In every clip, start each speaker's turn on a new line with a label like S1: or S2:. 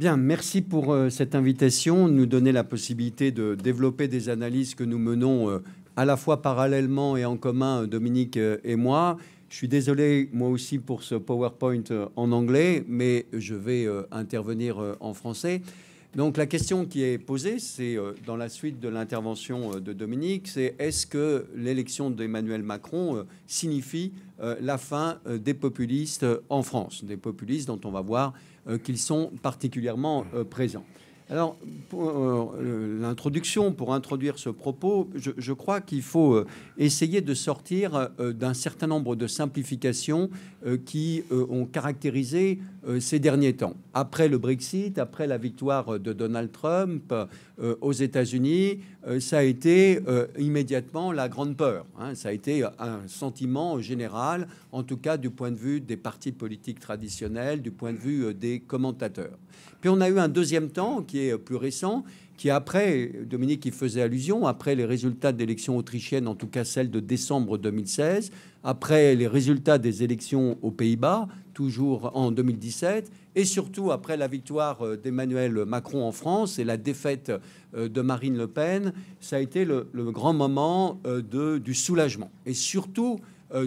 S1: Bien, merci pour euh, cette invitation, nous donner la possibilité de développer des analyses que nous menons euh, à la fois parallèlement et en commun, euh, Dominique et moi. Je suis désolé, moi aussi, pour ce PowerPoint en anglais, mais je vais intervenir en français. Donc la question qui est posée, c'est dans la suite de l'intervention de Dominique, c'est est-ce que l'élection d'Emmanuel Macron signifie la fin des populistes en France, des populistes dont on va voir euh, qu'ils sont particulièrement euh, présents. Alors, euh, l'introduction, pour introduire ce propos, je, je crois qu'il faut euh, essayer de sortir euh, d'un certain nombre de simplifications qui ont caractérisé ces derniers temps. Après le Brexit, après la victoire de Donald Trump aux États-Unis, ça a été immédiatement la grande peur. Hein. Ça a été un sentiment général, en tout cas du point de vue des partis politiques traditionnels, du point de vue des commentateurs. Puis on a eu un deuxième temps qui est euh, plus récent, qui après, Dominique y faisait allusion, après les résultats d'élections autrichiennes, en tout cas celles de décembre 2016, après les résultats des élections aux Pays-Bas, toujours en 2017, et surtout après la victoire euh, d'Emmanuel Macron en France et la défaite euh, de Marine Le Pen, ça a été le, grand moment du soulagement. Et surtout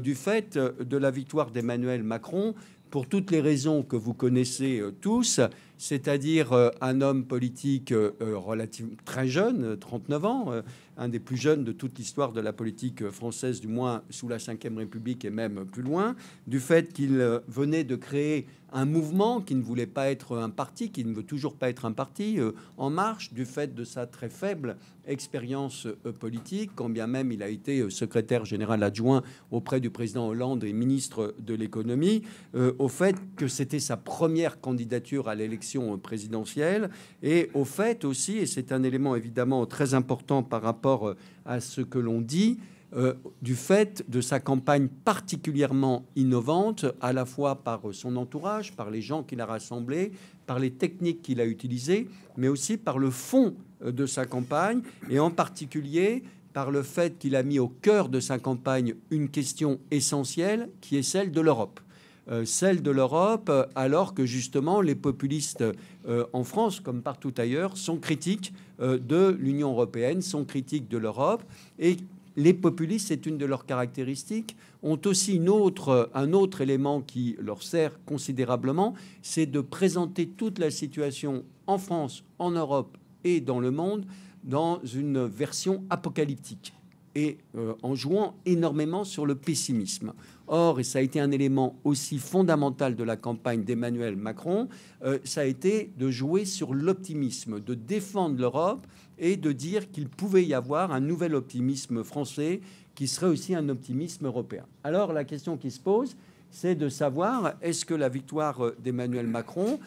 S1: du fait de la victoire d'Emmanuel Macron, pour toutes les raisons que vous connaissez tous, c'est-à-dire euh, un homme politique euh, euh, relativement très jeune, 39 ans, un des plus jeunes de toute l'histoire de la politique française, du moins sous la Ve République et même plus loin, du fait qu'il venait de créer un mouvement qui ne voulait pas être un parti, qui ne veut toujours pas être un parti, En Marche, du fait de sa très faible expérience politique, quand bien même il a été secrétaire général adjoint auprès du président Hollande et ministre de l'économie, au fait que c'était sa première candidature à l'élection présidentielle Et au fait aussi, et c'est un élément évidemment très important par rapport euh, à ce que l'on dit, euh, du fait de sa campagne particulièrement innovante, à la fois par euh, son entourage, par les gens qu'il a rassemblés, par les techniques qu'il a utilisées, mais aussi par le fond de sa campagne, et en particulier par le fait qu'il a mis au cœur de sa campagne une question essentielle, qui est celle de l'Europe. Euh, celle de l'Europe, alors que justement les populistes euh, en France, comme partout ailleurs, sont critiques euh, de l'Union européenne, sont critiques de l'Europe. Et les populistes, c'est une de leurs caractéristiques, ont aussi un autre élément qui leur sert considérablement, c'est de présenter toute la situation en France, en Europe et dans le monde dans une version apocalyptique et euh, en jouant énormément sur le pessimisme. Or, et ça a été un élément aussi fondamental de la campagne d'Emmanuel Macron, euh, ça a été de jouer sur l'optimisme, de défendre l'Europe et de dire qu'il pouvait y avoir un nouvel optimisme français qui serait aussi un optimisme européen. Alors la question qui se pose, c'est de savoir est-ce que la victoire euh, d'Emmanuel Macron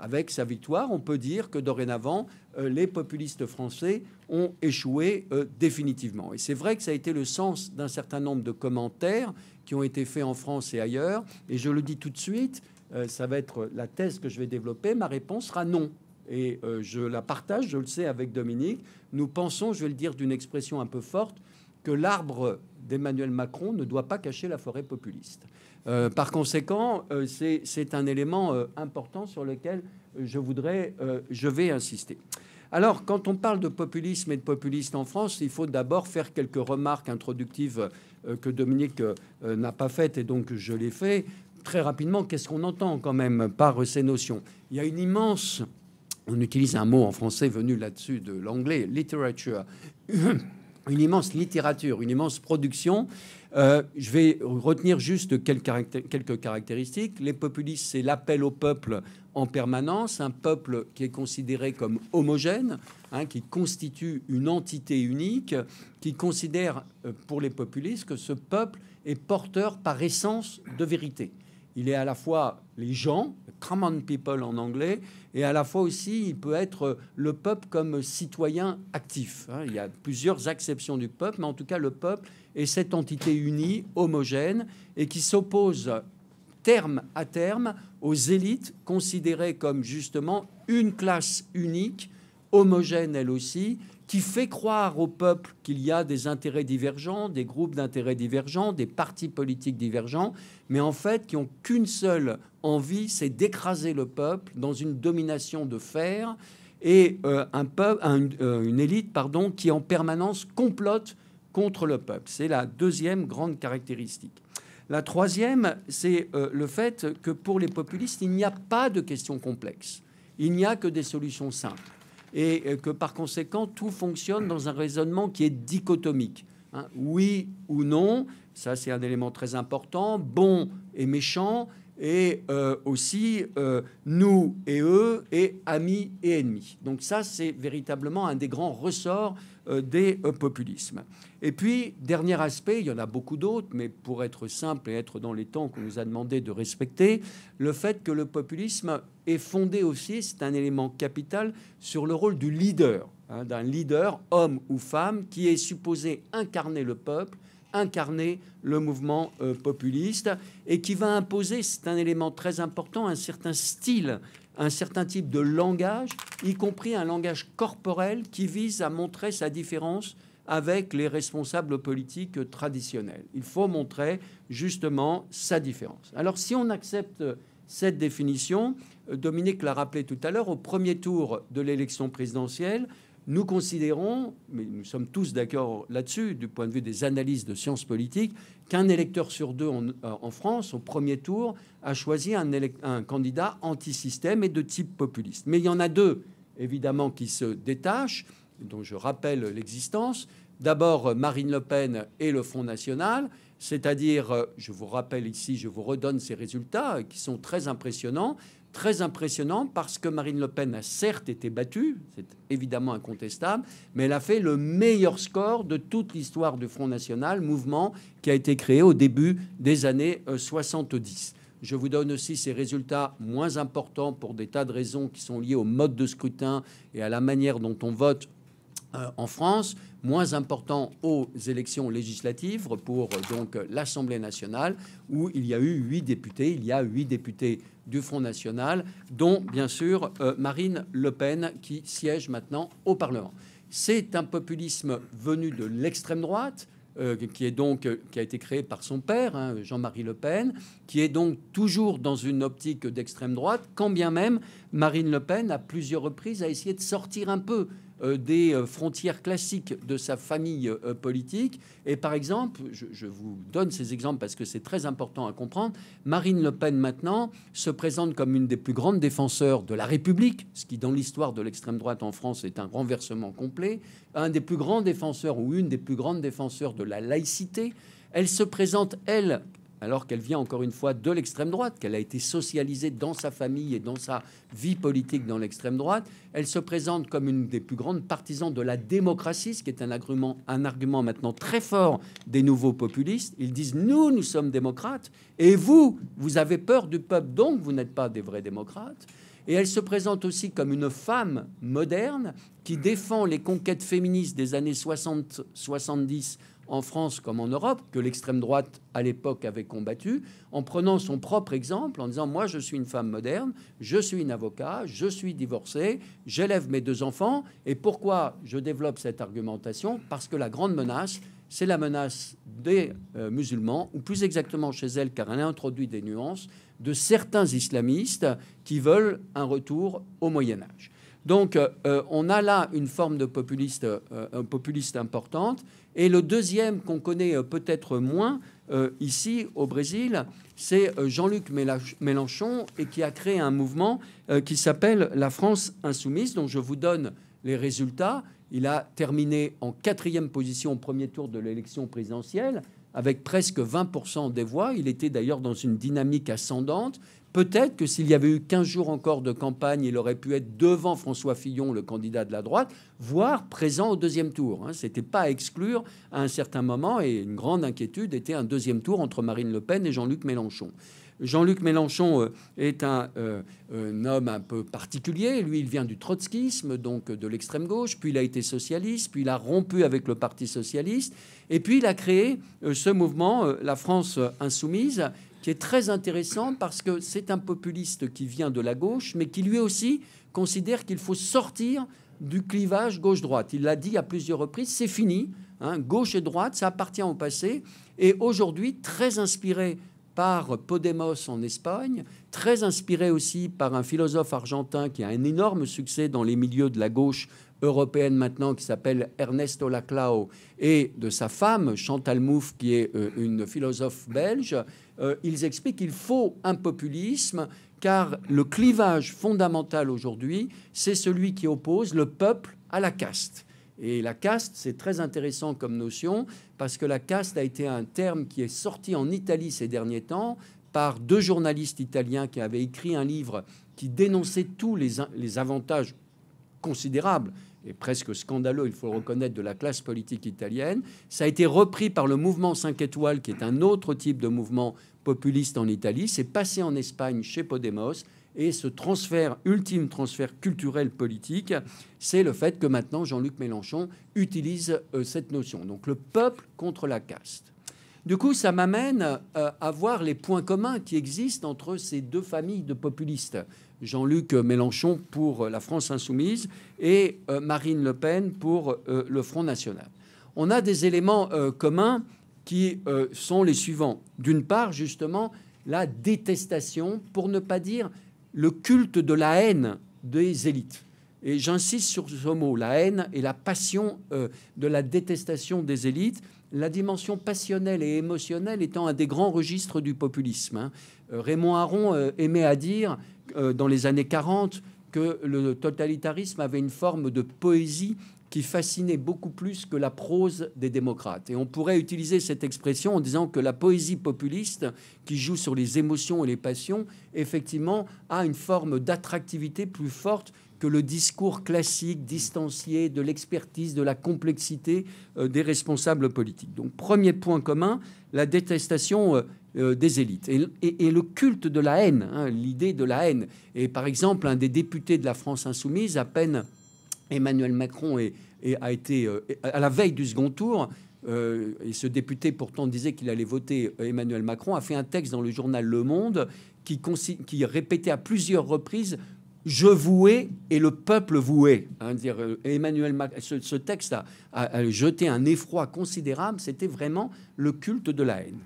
S1: avec sa victoire, on peut dire que dorénavant, euh, les populistes français ont échoué euh, définitivement. Et c'est vrai que ça a été le sens d'un certain nombre de commentaires qui ont été faits en France et ailleurs. Et je le dis tout de suite, euh, ça va être la thèse que je vais développer. Ma réponse sera non. Et je la partage, je le sais, avec Dominique. Nous pensons, je vais le dire d'une expression un peu forte, que l'arbre d'Emmanuel Macron ne doit pas cacher la forêt populiste. Euh, par conséquent, euh, c'est un élément euh, important sur lequel je voudrais, je vais insister. Alors, quand on parle de populisme et de populiste en France, il faut d'abord faire quelques remarques introductives que Dominique n'a pas faites et donc je les fais Très rapidement, qu'est-ce qu'on entend quand même par ces notions Il y a une immense, on utilise un mot en français venu là-dessus de l'anglais, littérature, une immense littérature, une immense production euh, je vais retenir juste quelques caractéristiques. Les populistes, c'est l'appel au peuple en permanence, un peuple qui est considéré comme homogène, hein, qui constitue une entité unique, qui considère euh, pour les populistes que ce peuple est porteur par essence de vérité il est à la fois les gens, common people en anglais, et à la fois aussi il peut être le peuple comme citoyen actif. Hein. Il y a plusieurs acceptions du peuple, mais en tout cas le peuple est cette entité unie, homogène, et qui s'oppose terme à terme aux élites considérées comme justement une classe unique homogène elle aussi, qui fait croire au peuple qu'il y a des intérêts divergents, des groupes d'intérêts divergents, des partis politiques divergents, mais en fait qui ont qu'une seule envie, c'est d'écraser le peuple dans une domination de fer et euh, euh, une élite pardon, qui en permanence complote contre le peuple. C'est la deuxième grande caractéristique. La troisième, c'est euh, le fait que pour les populistes, il n'y a pas de questions complexes. Il n'y a que des solutions simples et euh, que par conséquent tout fonctionne dans un raisonnement qui est dichotomique. Hein. oui ou non, ça c'est un élément très important, bon et méchant, et euh, aussi euh, nous et eux et amis et ennemis. Donc ça, c'est véritablement un des grands ressorts euh, des populismes. Et puis, dernier aspect, il y en a beaucoup d'autres, mais pour être simple et être dans les temps qu'on nous a demandé de respecter, le fait que le populisme est fondé aussi, c'est un élément capital, sur le rôle du leader, hein, d'un leader, homme ou femme, qui est supposé incarner le peuple incarner le mouvement euh, populiste et qui va imposer, c'est un élément très important, un certain style, un certain type de langage, y compris un langage corporel qui vise à montrer sa différence avec les responsables politiques traditionnels. Il faut montrer justement sa différence. Alors si on accepte cette définition, euh, Dominique l'a rappelé tout à l'heure, au premier tour de l'élection présidentielle, nous considérons, mais nous sommes tous d'accord là-dessus, du point de vue des analyses de sciences politiques, qu'un électeur sur deux en, euh, France, au premier tour, a choisi un, un candidat anti-système et de type populiste. Mais il y en a deux, évidemment, qui se détachent, dont je rappelle l'existence. D'abord, Marine Le Pen et le Front National, c'est-à-dire, euh, je vous rappelle ici, je vous redonne ces résultats euh, qui sont très impressionnants très impressionnant parce que Marine Le Pen a certes été battue, c'est évidemment incontestable, mais elle a fait le meilleur score de toute l'histoire du Front National, mouvement qui a été créé au début des années 70. Euh, Je vous donne aussi ces résultats moins importants pour des tas de raisons qui sont liées au mode de scrutin et à la manière dont on vote euh, en France moins important aux élections législatives pour donc l'Assemblée nationale, où il y a eu huit députés. Il y a huit députés du Front national, dont bien sûr euh, Marine Le Pen, qui siège maintenant au Parlement. C'est un populisme venu de l'extrême droite. Euh, qui est donc euh, qui a été créé par son père hein, Jean-Marie Le Pen, qui est donc toujours dans une optique d'extrême droite, quand bien même Marine Le Pen à plusieurs reprises a essayé de sortir un peu euh, des euh, frontières classiques de sa famille euh, politique. Et par exemple, je, vous donne ces exemples parce que c'est très important à comprendre, Marine Le Pen maintenant se présente comme une des plus grandes défenseurs de la République, ce qui dans l'histoire de l'extrême droite en France est un renversement complet, un des plus grands défenseurs ou une des plus grandes défenseurs de la laïcité. Elle se présente, elle, alors qu'elle vient encore une fois de l'extrême droite, qu'elle a été socialisée dans sa famille et dans sa vie politique dans l'extrême droite. Elle se présente comme une des plus grandes partisans de la démocratie, ce qui est un argument, un argument maintenant très fort des nouveaux populistes. Ils disent nous, nous sommes démocrates, et vous, vous avez peur du peuple, donc vous n'êtes pas des vrais démocrates. Et elle se présente aussi comme une femme moderne qui défend les conquêtes féministes des années 60-70 en France comme en Europe, que l'extrême droite à l'époque avait combattu, en prenant son propre exemple, en disant Moi, je suis une femme moderne, je suis une avocat, je suis divorcée, j'élève mes deux enfants. Et pourquoi je développe cette argumentation Parce que la grande menace, c'est la menace des euh, musulmans, ou plus exactement chez elle, car elle a introduit des nuances, de certains islamistes qui veulent un retour au Moyen-Âge. Donc, euh, euh, on a là une forme de populiste, populiste importante et le deuxième qu'on connaît euh, peut-être moins euh, ici au Brésil, c'est euh, Jean-Luc Mélenchon et qui a créé un mouvement qui s'appelle la France insoumise, dont je vous donne les résultats. Il a terminé en quatrième position au premier tour de l'élection présidentielle avec presque 20% des voix. Il était d'ailleurs dans une dynamique ascendante, Peut-être que s'il y avait eu 15 jours encore de campagne, il aurait pu être devant François Fillon, le candidat de la droite, voire présent au deuxième tour. Hein. Ce n'était pas à exclure à un certain moment, et une grande inquiétude était un deuxième tour entre Marine Le Pen et Jean-Luc Mélenchon. Jean-Luc Mélenchon euh, est euh, un, homme un peu particulier. Lui, il vient du trotskisme, donc de l'extrême gauche, puis il a été socialiste, puis il a rompu avec le Parti socialiste, et puis il a créé euh, ce mouvement, la France insoumise, qui est très intéressant parce que c'est un populiste qui vient de la gauche, mais qui lui aussi considère qu'il faut sortir du clivage gauche-droite. Il l'a dit à plusieurs reprises, c'est fini. Hein, gauche et droite, ça appartient au passé. Et aujourd'hui, très inspiré par Podemos en Espagne, très inspiré aussi par un philosophe argentin qui a un énorme succès dans les milieux de la gauche européenne maintenant qui s'appelle Ernesto Laclau et de sa femme Chantal Mouffe qui est euh, une philosophe belge, euh, ils expliquent qu'il faut un populisme car le clivage fondamental aujourd'hui, c'est celui qui oppose le peuple à la caste. Et la caste, c'est très intéressant comme notion, parce que la caste a été un terme qui est sorti en Italie ces derniers temps par deux journalistes italiens qui avaient écrit un livre qui dénonçait tous les, les avantages considérable et presque scandaleux, il faut le reconnaître, de la classe politique italienne. Ça a été repris par le mouvement 5 étoiles, qui est un autre type de mouvement populiste en Italie. C'est passé en Espagne chez Podemos. Et ce transfert, ultime transfert culturel politique, c'est le fait que maintenant Jean-Luc Mélenchon utilise euh, cette notion. Donc le peuple contre la caste. Du coup, ça m'amène euh, à voir les points communs qui existent entre ces deux familles de populistes. Jean-Luc Mélenchon pour euh, la France insoumise et euh, Marine Le Pen pour le Front national. On a des éléments communs qui sont les suivants. D'une part, justement, la détestation, pour ne pas dire le culte de la haine des élites et j'insiste sur ce mot, la haine et la passion euh, de la détestation des élites, la dimension passionnelle et émotionnelle étant un des grands registres du populisme. Hein. Euh, Raymond Aron euh, aimait à dire dans les années 40 que le totalitarisme avait une forme de poésie qui fascinait beaucoup plus que la prose des démocrates. Et on pourrait utiliser cette expression en disant que la poésie populiste, qui joue sur les émotions et les passions, effectivement, a une forme d'attractivité plus forte que le discours classique, distancié de l'expertise, de la complexité euh, des responsables politiques. Donc, premier point commun, la détestation euh, euh, des élites et, le culte de la haine, hein, l'idée de la haine. Et par exemple, un des députés de la France insoumise, à peine Emmanuel Macron a été à la veille du second tour, et ce député pourtant disait qu'il allait voter Emmanuel Macron, a fait un texte dans le journal Le Monde qui, qui répétait à plusieurs reprises je vouais et le peuple vouait. Hein, euh, Emmanuel Macron, ce, texte a, jeté un effroi considérable. C'était vraiment le culte de la haine.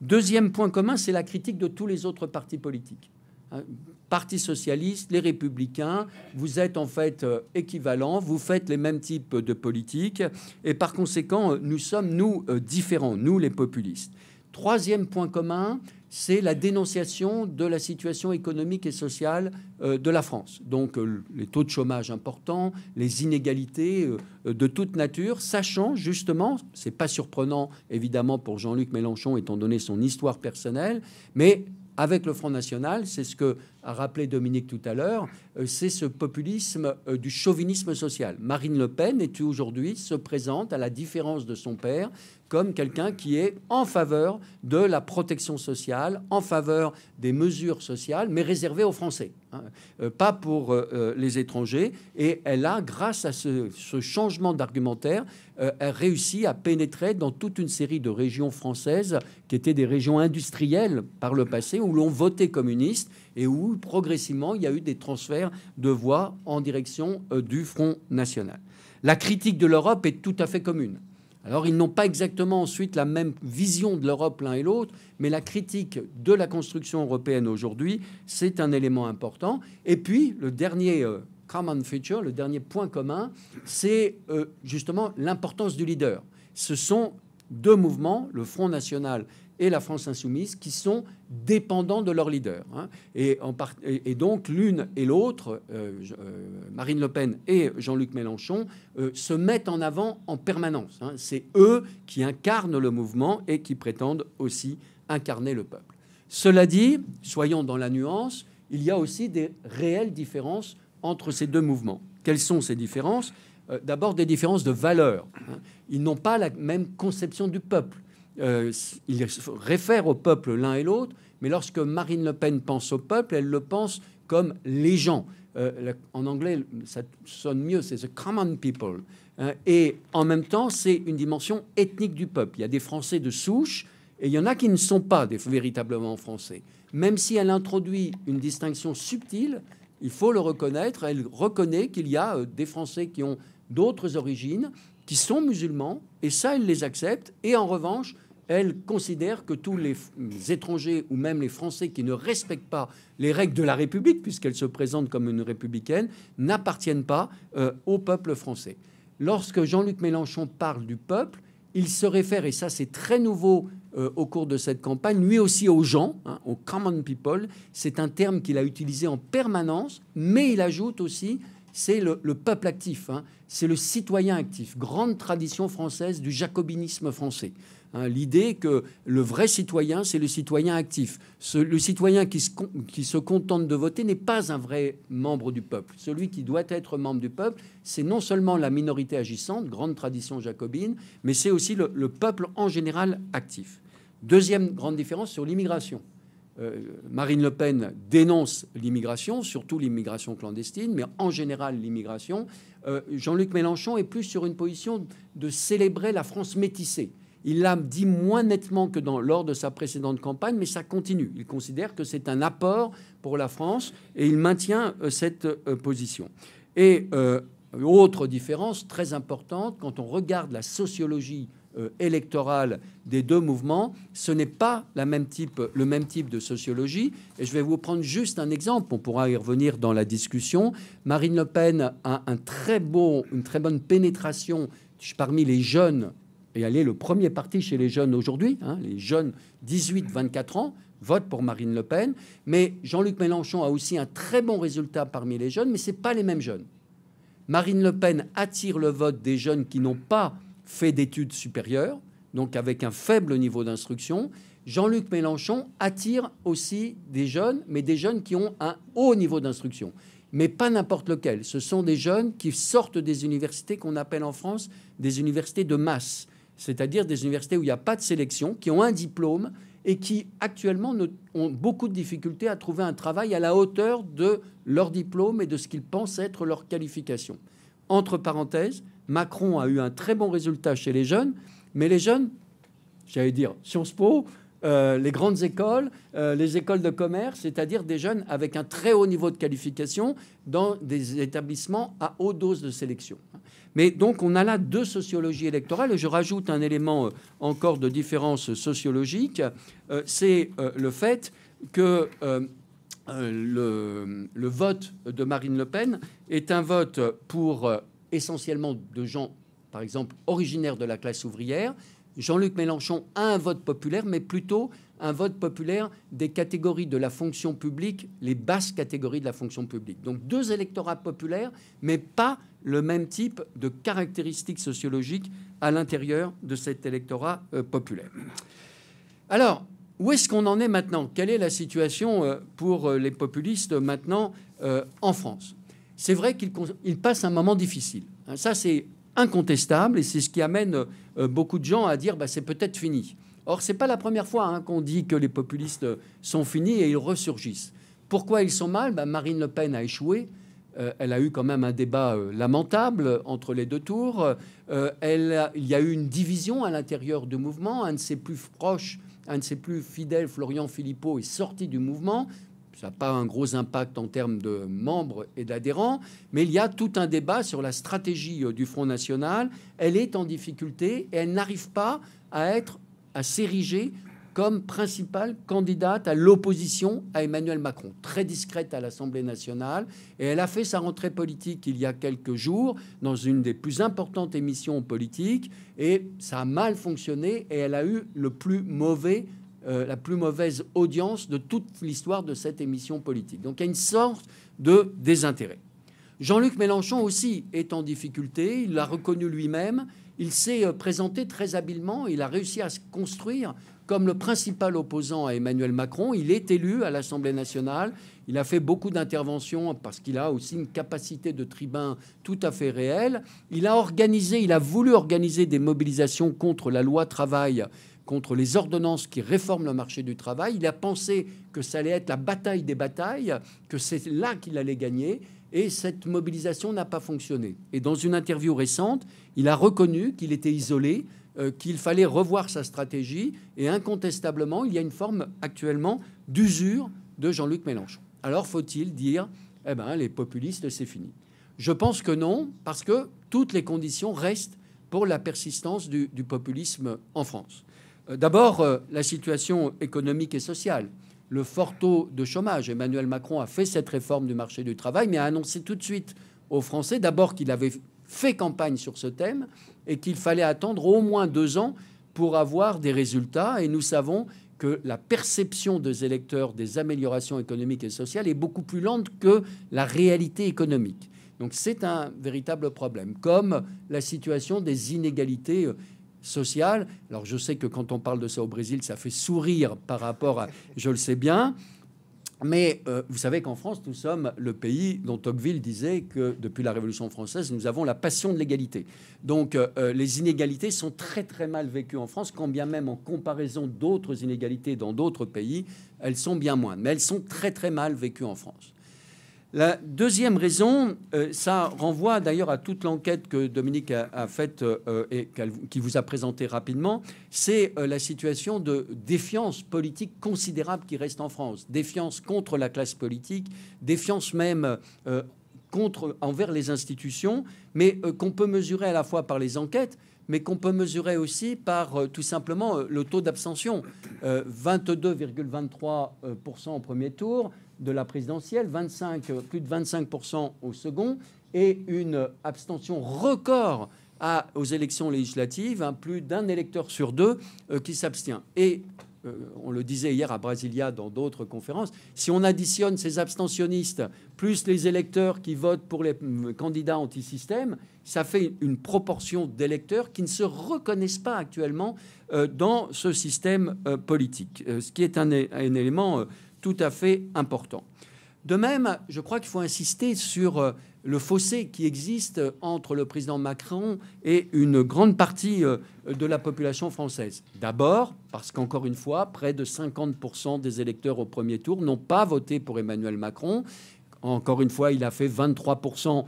S1: Deuxième point commun, c'est la critique de tous les autres partis politiques. Hein, Parti socialiste, les républicains, vous êtes en fait euh, équivalents, vous faites les mêmes types de politiques, et par conséquent, euh, nous sommes, nous, différents, nous, les populistes. Troisième point commun, c'est la dénonciation de la situation économique et sociale euh, de la France. Donc euh, les taux de chômage importants, les inégalités euh, de toute nature, sachant justement, ce n'est pas surprenant évidemment pour Jean-Luc Mélenchon étant donné son histoire personnelle, mais avec le Front National, c'est ce que a rappelé Dominique tout à l'heure, c'est ce populisme du chauvinisme social. Marine Le Pen est aujourd'hui se présente à la différence de son père comme quelqu'un qui est en faveur de la protection sociale, en faveur des mesures sociales, mais réservées aux Français, hein. euh, pas pour euh, euh, les étrangers. Et elle a, grâce à ce, changement d'argumentaire, réussi à pénétrer dans toute une série de régions françaises qui étaient des régions industrielles par le passé, où l'on votait communiste et où progressivement il y a eu des transferts de voix en direction du Front national. La critique de l'Europe est tout à fait commune. Alors ils n'ont pas exactement ensuite la même vision de l'Europe l'un et l'autre, mais la critique de la construction européenne aujourd'hui, c'est un élément important. Et puis le dernier euh, common feature, le dernier point commun, c'est euh, justement l'importance du leader. Ce sont deux mouvements, le Front national et la France insoumise qui sont dépendants de leur leader. Hein. Et, donc l'une et l'autre, euh, euh, Marine Le Pen et Jean-Luc Mélenchon, euh, se mettent en avant en permanence. Hein. C'est eux qui incarnent le mouvement et qui prétendent aussi incarner le peuple. Cela dit, soyons dans la nuance, il y a aussi des réelles différences entre ces deux mouvements. Quelles sont ces différences D'abord des différences de valeurs. Hein. Ils n'ont pas la même conception du peuple euh, il réfère au peuple l'un et l'autre, mais lorsque Marine Le Pen pense au peuple, elle le pense comme les gens. Euh, en anglais, ça sonne mieux, c'est the common people. Euh, et en même temps, c'est une dimension ethnique du peuple. Il y a des Français de souche et il y en a qui ne sont pas des, véritablement Français. Même si elle introduit une distinction subtile, il faut le reconnaître, elle reconnaît qu'il y a des Français qui ont d'autres origines, qui sont musulmans, et ça, elle les accepte. Et en revanche, elle considère que tous les étrangers ou même les Français qui ne respectent pas les règles de la République, puisqu'elle se présente comme une républicaine, n'appartiennent pas euh, au peuple français. Lorsque Jean-Luc Mélenchon parle du peuple, il se réfère, et ça c'est très nouveau euh, au cours de cette campagne, lui aussi aux gens, hein, au common people, c'est un terme qu'il a utilisé en permanence, mais il ajoute aussi c'est le, peuple actif, hein. c'est le citoyen actif, grande tradition française du jacobinisme français. Hein. L'idée que le vrai citoyen, c'est le citoyen actif. le citoyen qui se, contente de voter n'est pas un vrai membre du peuple. Celui qui doit être membre du peuple, c'est non seulement la minorité agissante, grande tradition jacobine, mais c'est aussi le peuple en général actif. Deuxième grande différence sur l'immigration. Euh, Marine Le Pen dénonce l'immigration, surtout l'immigration clandestine, mais en général l'immigration. Euh, Jean-Luc Mélenchon est plus sur une position de célébrer la France métissée. Il l'a dit moins nettement que lors de sa précédente campagne, mais ça continue. Il considère que c'est un apport pour la France et il maintient euh, cette position. Et autre différence très importante, quand on regarde la sociologie euh, électorale des deux mouvements, ce n'est pas la même type, le même type de sociologie. Et je vais vous prendre juste un exemple, on pourra y revenir dans la discussion. Marine Le Pen a un très bon, une très bonne pénétration parmi les jeunes, et elle est le premier parti chez les jeunes aujourd'hui, hein, les jeunes 18-24 ans votent pour Marine Le Pen, mais Jean-Luc Mélenchon a aussi un très bon résultat parmi les jeunes, mais ce n'est pas les mêmes jeunes. Marine Le Pen attire le vote des jeunes qui n'ont pas fait d'études supérieures, donc avec un faible niveau d'instruction. Jean-Luc Mélenchon attire aussi des jeunes, mais des jeunes qui ont un haut niveau d'instruction. Mais pas n'importe lequel. Ce sont des jeunes qui sortent des universités qu'on appelle en France des universités de masse, c'est-à-dire des universités où il n'y a pas de sélection, qui ont un diplôme et qui actuellement ont beaucoup de difficultés à trouver un travail à la hauteur de leur diplôme et de ce qu'ils pensent être leur qualification. Entre parenthèses, Macron a eu un très bon résultat chez les jeunes, mais les jeunes, j'allais dire Sciences Po, euh, les grandes écoles, euh, les écoles de commerce, c'est-à-dire des jeunes avec un très haut niveau de qualification dans des établissements à haute dose de sélection. Mais donc on a là deux sociologies électorales et je rajoute un élément euh, encore de différence sociologique, c'est le fait que le, le vote de Marine Le Pen est un vote pour essentiellement de gens, par exemple, originaires de la classe ouvrière. Jean-Luc Mélenchon a un vote populaire, mais plutôt un vote populaire des catégories de la fonction publique, les basses catégories de la fonction publique. Donc deux électorats populaires, mais pas le même type de caractéristiques sociologiques à l'intérieur de cet électorat euh, populaire. Alors, où est-ce qu'on en est maintenant Quelle est la situation euh, pour euh, les populistes maintenant en France c'est vrai qu'ils passent un moment difficile. Hein, ça, c'est incontestable et c'est ce qui amène euh, euh, beaucoup de gens à dire bah, c'est peut-être fini. Or, ce n'est pas la première fois hein, qu'on dit que les populistes sont finis et ils ressurgissent. Pourquoi ils sont mal bah, Marine Le Pen a échoué. Euh, elle a eu quand même un débat lamentable entre les deux tours. il y a eu une division à l'intérieur du mouvement. Un de ses plus proches, un de ses plus fidèles, Florian Philippot, est sorti du mouvement ça n'a pas un gros impact en termes de membres et d'adhérents, mais il y a tout un débat sur la stratégie euh, du Front National. Elle est en difficulté et elle n'arrive pas à être, à s'ériger comme principale candidate à l'opposition à Emmanuel Macron, très discrète à l'Assemblée nationale. Et elle a fait sa rentrée politique il y a quelques jours dans une des plus importantes émissions politiques. Et ça a mal fonctionné et elle a eu le plus mauvais euh, la plus mauvaise audience de toute l'histoire de cette émission politique. Donc il y a une sorte de désintérêt. Jean-Luc Mélenchon aussi est en difficulté, il l'a reconnu lui-même, il s'est euh, présenté très habilement, il a réussi à se construire comme le principal opposant à Emmanuel Macron. Il est élu à l'Assemblée nationale, il a fait beaucoup d'interventions parce qu'il a aussi une capacité de tribun tout à fait réelle. Il a organisé, il a voulu organiser des mobilisations contre la loi travail contre les ordonnances qui réforment le marché du travail. Il a pensé que ça allait être la bataille des batailles, que c'est là qu'il allait gagner. Et cette mobilisation n'a pas fonctionné. Et dans une interview récente, il a reconnu qu'il était isolé, euh, qu'il fallait revoir sa stratégie. Et incontestablement, il y a une forme actuellement d'usure de Jean-Luc Mélenchon. Alors faut-il dire, eh ben, les populistes, c'est fini Je pense que non, parce que toutes les conditions restent pour la persistance du populisme en France. Euh, d'abord, euh, la situation économique et sociale. Le fort taux de chômage. Emmanuel Macron a fait cette réforme du marché du travail, mais a annoncé tout de suite aux Français, d'abord qu'il avait fait campagne sur ce thème et qu'il fallait attendre au moins deux ans pour avoir des résultats. Et nous savons que la perception des électeurs des améliorations économiques et sociales est beaucoup plus lente que la réalité économique. Donc c'est un véritable problème, comme la situation des inégalités euh, social. Alors je sais que quand on parle de ça au Brésil, ça fait sourire par rapport à, je le sais bien, mais euh, vous savez qu'en France, nous sommes le pays dont Tocqueville disait que depuis la Révolution française, nous avons la passion de l'égalité. Donc euh, euh, les inégalités sont très très mal vécues en France, quand bien même en comparaison d'autres inégalités dans d'autres pays, elles sont bien moindres. Mais elles sont très très mal vécues en France. La deuxième raison, euh, ça renvoie d'ailleurs à toute l'enquête que Dominique a, faite euh, euh, et qui vous a présentée rapidement, c'est la situation de défiance politique considérable qui reste en France. Défiance contre la classe politique, défiance même contre, envers les institutions, mais qu'on peut mesurer à la fois par les enquêtes, mais qu'on peut mesurer aussi par tout simplement le taux d'abstention. 22,23% au premier tour, de la présidentielle, euh, plus de 25% au second, et une abstention record aux élections législatives, hein, plus d'un électeur sur deux euh, qui s'abstient. Et euh, on le disait hier à Brasilia dans d'autres conférences, si on additionne ces abstentionnistes plus les électeurs qui votent pour les candidats anti-système, ça fait une proportion d'électeurs qui ne se reconnaissent pas actuellement dans ce système politique, ce qui est un, un élément tout à fait important. De même, je crois qu'il faut insister sur euh, le fossé qui existe euh, entre le président Macron et une grande partie euh, de la population française. D'abord, parce qu'encore une fois, près de 50% des électeurs au premier tour n'ont pas voté pour Emmanuel Macron. Encore une fois, il a fait 23%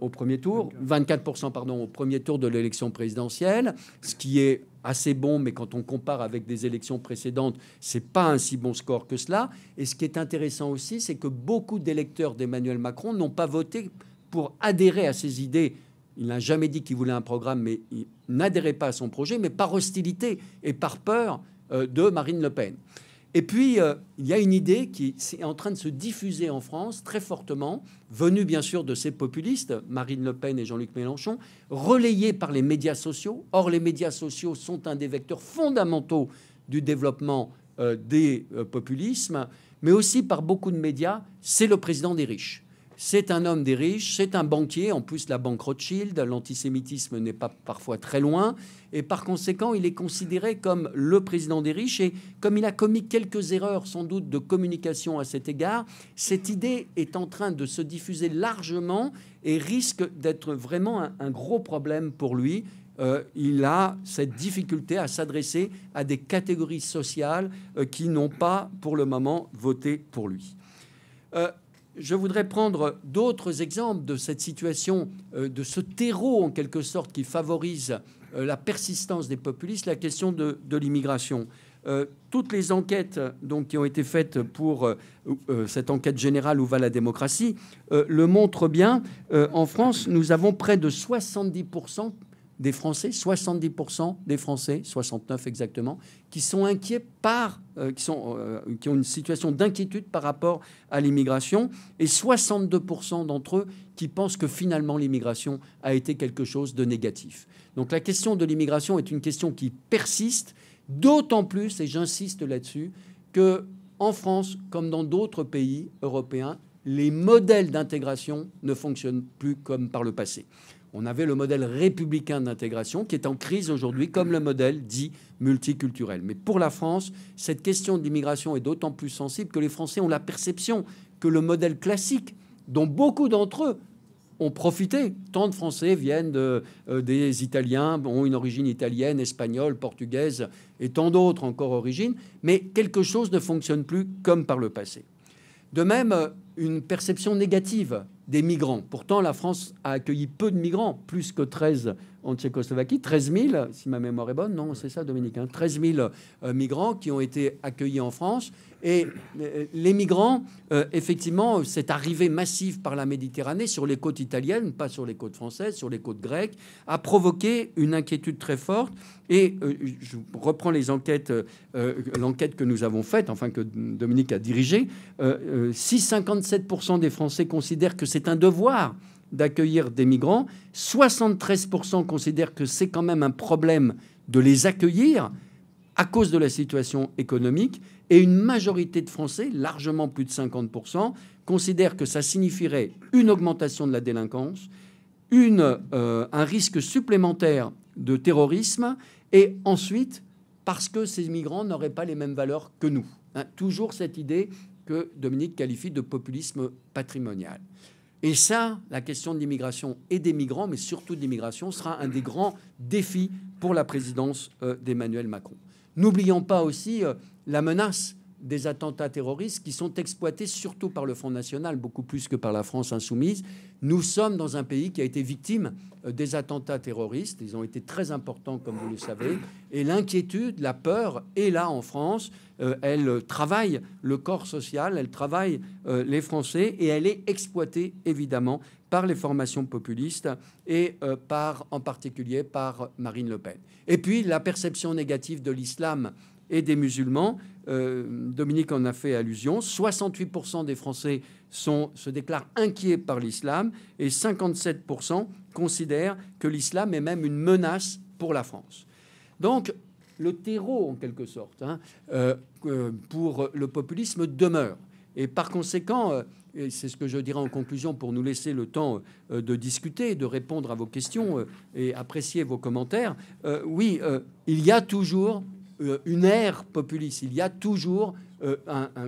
S1: au premier tour, 24% pardon, au premier tour de l'élection présidentielle, ce qui est assez bon, mais quand on compare avec des élections précédentes, c'est pas un si bon score que cela. Et ce qui est intéressant aussi, c'est que beaucoup d'électeurs d'Emmanuel Macron n'ont pas voté pour adhérer à ses idées. Il n'a jamais dit qu'il voulait un programme, mais il n'adhérait pas à son projet, mais par hostilité et par peur euh, de Marine Le Pen. Et puis, euh, il y a une idée qui est en train de se diffuser en France très fortement, venue bien sûr de ces populistes, Marine Le Pen et Jean-Luc Mélenchon, relayée par les médias sociaux. Or, les médias sociaux sont un des vecteurs fondamentaux du développement euh, des euh, populismes, mais aussi par beaucoup de médias, c'est le président des riches. C'est un homme des riches, c'est un banquier, en plus la banque Rothschild, l'antisémitisme n'est pas parfois très loin, et par conséquent il est considéré comme le président des riches, et comme il a commis quelques erreurs sans doute de communication à cet égard, cette idée est en train de se diffuser largement et risque d'être vraiment un, gros problème pour lui, euh, il a cette difficulté à s'adresser à des catégories sociales euh, qui n'ont pas pour le moment voté pour lui. Euh, je voudrais prendre d'autres exemples de cette situation, euh, de ce terreau en quelque sorte qui favorise euh, la persistance des populistes, la question de, l'immigration. Euh, toutes les enquêtes donc, qui ont été faites pour cette enquête générale où va la démocratie le montrent bien. en France, nous avons près de 70% des Français, 70% des Français, 69 exactement, qui sont inquiets par, euh, qui, euh, qui ont une situation d'inquiétude par rapport à l'immigration, et 62% d'entre eux qui pensent que finalement l'immigration a été quelque chose de négatif. Donc la question de l'immigration est une question qui persiste, d'autant plus, et j'insiste là-dessus, que en France, comme dans d'autres pays européens, les modèles d'intégration ne fonctionnent plus comme par le passé on avait le modèle républicain d'intégration qui est en crise aujourd'hui, comme le modèle dit multiculturel. Mais pour la France, cette question de l'immigration est d'autant plus sensible que les Français ont la perception que le modèle classique, dont beaucoup d'entre eux ont profité. Tant de Français viennent euh, des Italiens, ont une origine italienne, espagnole, portugaise et tant d'autres encore origines, mais quelque chose ne fonctionne plus comme par le passé. De même, euh, une perception négative des migrants. Pourtant, la France a accueilli peu de migrants, plus que 13 en Tchécoslovaquie, 13 000, si ma mémoire est bonne, non, c'est ça, Dominique, 13 hein. 000 euh, migrants qui ont été accueillis en France. Et euh, les migrants, euh, effectivement, cette arrivée massive par la Méditerranée sur les côtes italiennes, pas sur les côtes françaises, sur les côtes grecques, a provoqué une inquiétude très forte. Et je reprends les enquêtes, l'enquête que nous avons faite, enfin que Dominique a dirigée. si 57% des Français considèrent que c'est c'est un devoir d'accueillir des migrants. 73% considèrent que c'est quand même un problème de les accueillir à cause de la situation économique. Et une majorité de Français, largement plus de 50%, considèrent que ça signifierait une augmentation de la délinquance, une, euh, un risque supplémentaire de terrorisme, et ensuite parce que ces migrants n'auraient pas les mêmes valeurs que nous. Hein, toujours cette idée que Dominique qualifie de populisme patrimonial. Et ça, la question de l'immigration et des migrants, mais surtout de l'immigration, sera un des grands défis pour la présidence euh, d'Emmanuel Macron. N'oublions pas aussi euh, la menace des attentats terroristes qui sont exploités surtout par le Front National, beaucoup plus que par la France insoumise. Nous sommes dans un pays qui a été victime euh, des attentats terroristes. Ils ont été très importants, comme vous le savez. Et l'inquiétude, la peur est là en France. Euh, elle travaille le corps social, elle travaille euh, les Français et elle est exploitée, évidemment, par les formations populistes et par, en particulier par Marine Le Pen. Et puis la perception négative de l'islam et des musulmans. Euh, Dominique en a fait allusion. 68% des Français sont, se déclarent inquiets par l'islam et 57% considèrent que l'islam est même une menace pour la France. Donc, le terreau, en quelque sorte, hein, euh, euh, pour le populisme demeure. Et par conséquent, et c'est ce que je dirais en conclusion pour nous laisser le temps de discuter, de répondre à vos questions et apprécier vos commentaires, oui, il y a toujours euh, une ère populiste. Il y a toujours euh,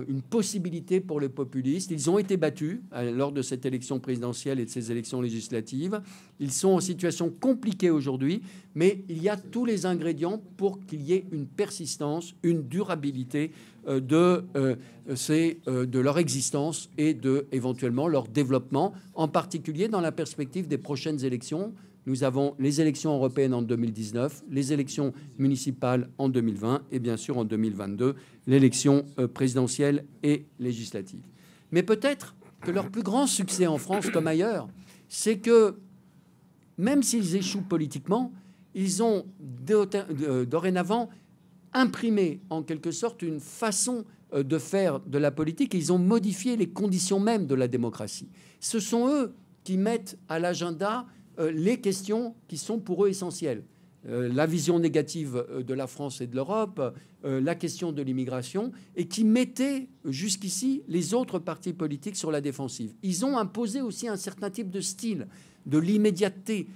S1: une possibilité pour les populistes. Ils ont été battus euh, lors de cette élection présidentielle et de ces élections législatives. Ils sont en situation compliquée aujourd'hui, mais il y a tous les ingrédients pour qu'il y ait une persistance, une durabilité de, de leur existence et de éventuellement leur développement, en particulier dans la perspective des prochaines élections nous avons les élections européennes en 2019, les élections municipales en 2020 et bien sûr en 2022 l'élection euh, présidentielle et législative. Mais peut-être que leur plus grand succès en France comme ailleurs, c'est que même s'ils échouent politiquement, ils ont euh, dorénavant imprimé en quelque sorte une façon euh, de faire de la politique ils ont modifié les conditions mêmes de la démocratie. Ce sont eux qui mettent à l'agenda euh, les questions qui sont pour eux essentielles. Euh, la vision négative euh, de la France et de l'Europe, la question de l'immigration, et qui mettaient jusqu'ici les autres partis politiques sur la défensive. Ils ont imposé aussi un certain type de style, de l'immédiateté,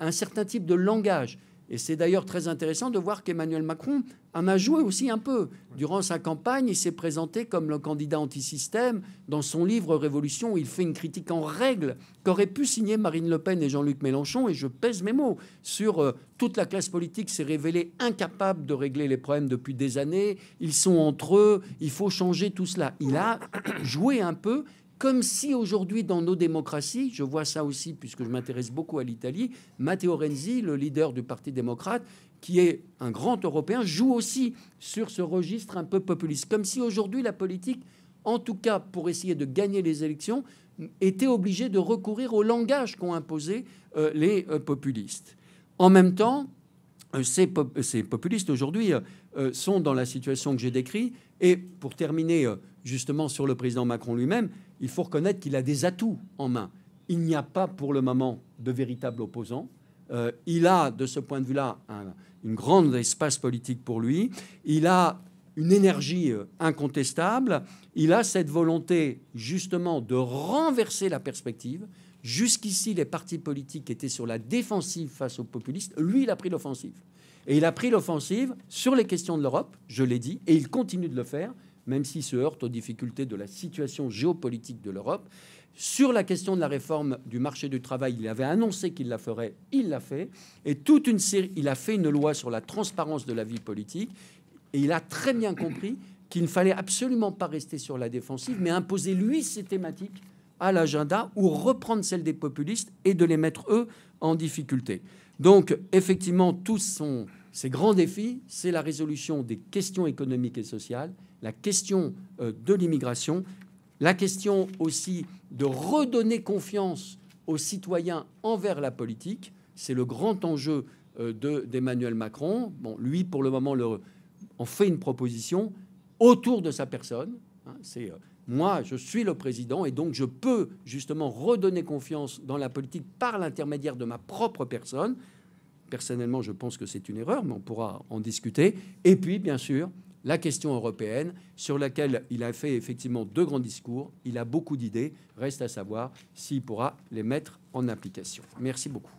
S1: un certain type de langage. Et c'est d'ailleurs très intéressant de voir qu'Emmanuel Macron en a joué aussi un peu. Durant sa campagne, il s'est présenté comme le candidat anti-système. Dans son livre Révolution, il fait une critique en règle qu'auraient pu signer Marine Le Pen et Jean-Luc Mélenchon, et je pèse mes mots, sur euh, toute la classe politique s'est révélée incapable de régler les problèmes depuis des années. Ils sont entre eux, il faut changer tout cela. Il a joué un peu, comme si aujourd'hui, dans nos démocraties, je vois ça aussi puisque je m'intéresse beaucoup à l'Italie, Matteo Renzi, le leader du Parti démocrate, qui est un grand Européen, joue aussi sur ce registre un peu populiste. Comme si aujourd'hui, la politique, en tout cas pour essayer de gagner les élections, était obligée de recourir au langage qu'ont imposé euh, les euh, populistes. En même temps, euh, ces, populistes aujourd'hui sont dans la situation que j'ai décrite. Et pour terminer justement sur le président Macron lui-même, il faut reconnaître qu'il a des atouts en main. Il n'y a pas pour le moment de véritable opposant. Euh, il a, de ce point de vue-là, un, une grande espace politique pour lui. Il a une énergie euh, incontestable. Il a cette volonté, justement, de renverser la perspective. Jusqu'ici, les partis politiques étaient sur la défensive face aux populistes. Lui, il a pris l'offensive. Et il a pris l'offensive sur les questions de l'Europe, je l'ai dit, et il continue de le faire même s'il se heurte aux difficultés de la situation géopolitique de l'Europe. Sur la question de la réforme du marché du travail, il avait annoncé qu'il la ferait, il l'a fait, et toute une série, il a fait une loi sur la transparence de la vie politique, et il a très bien compris qu'il ne fallait absolument pas rester sur la défensive, mais imposer lui ses thématiques à l'agenda ou reprendre celles des populistes et de les mettre eux en difficulté. Donc, effectivement, tous ces grands défis, c'est la résolution des questions économiques et sociales la question euh, de l'immigration, la question aussi de redonner confiance aux citoyens envers la politique. C'est le grand enjeu euh, d'Emmanuel Macron. Bon, lui, pour le moment, le, en fait une proposition autour de sa personne. Hein. c'est euh, moi, je suis le président et donc je peux justement redonner confiance dans la politique par l'intermédiaire de ma propre personne. Personnellement, je pense que c'est une erreur, mais on pourra en discuter. Et puis, bien sûr, la question européenne, sur laquelle il a fait effectivement deux grands discours. Il a beaucoup d'idées. Reste à savoir s'il pourra les mettre en application. Merci beaucoup.